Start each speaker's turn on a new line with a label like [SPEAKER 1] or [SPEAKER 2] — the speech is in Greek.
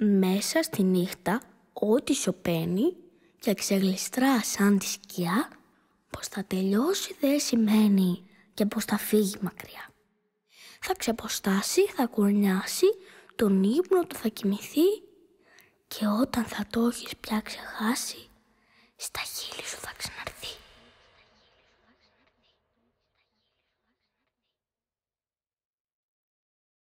[SPEAKER 1] μέσα στη νύχτα ό,τι σωπαίνει και ξεγλιστρά σαν τη σκιά πως θα τελειώσει δεν σημαίνει και πως θα φύγει μακριά. Θα ξεποστάσει, θα κουρνιάσει, τον ύπνο του θα κοιμηθεί και όταν θα το έχεις πια ξεχάσει, στα